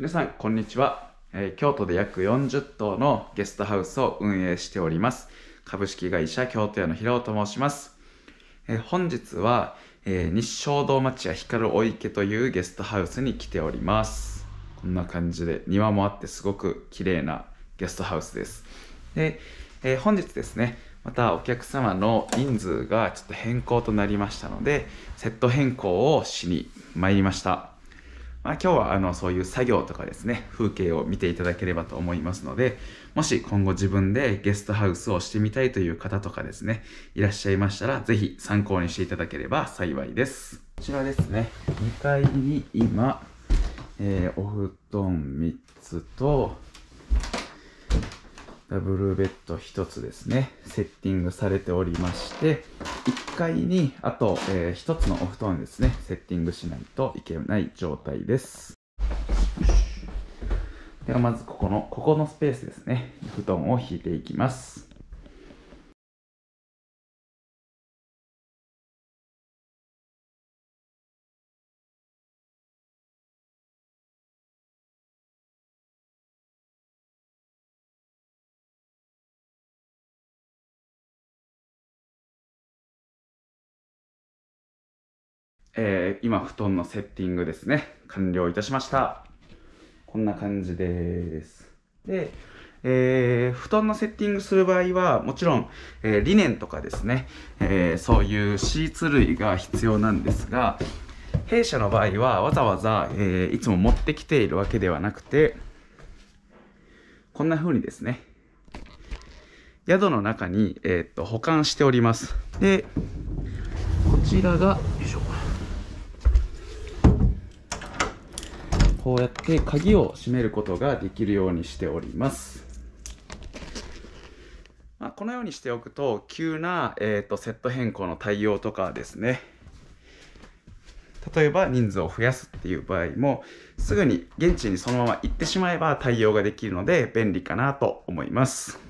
皆さん、こんにちは。えー、京都で約40棟のゲストハウスを運営しております。株式会社京都屋の平尾と申します。えー、本日は、えー、日照堂町屋光るお池というゲストハウスに来ております。こんな感じで庭もあってすごく綺麗なゲストハウスです。で、え本日ですね、またお客様の人数がちょっと変更となりましたので、セット変更をしに参りました。まあ、今日はあのそういう作業とかですね、風景を見ていただければと思いますので、もし今後自分でゲストハウスをしてみたいという方とかですね、いらっしゃいましたら、ぜひ参考にしていただければ幸いです。こちらですね、2階に今、えー、お布団3つと、ダブルベッド1つですね、セッティングされておりまして、1階にあと、えー、1つのお布団ですねセッティングしないといけない状態ですではまずここのここのスペースですね布団を引いていきますえー、今、布団のセッティングですね、完了いたしました。こんな感じです。で、えー、布団のセッティングする場合は、もちろん、えー、リネンとかですね、えー、そういうシーツ類が必要なんですが、弊社の場合はわざわざ、えー、いつも持ってきているわけではなくて、こんな風にですね、宿の中に、えー、っと保管しております。で、こちらが、よいしょ。こうやって鍵を閉めることができるようにしております。まあ、このようにしておくと急な、えーと、とセット変更の対応とかですね例えば人数を増やすっていう場合もすぐに現地にそのまま行ってしまえば対応ができるので便利かなと思います。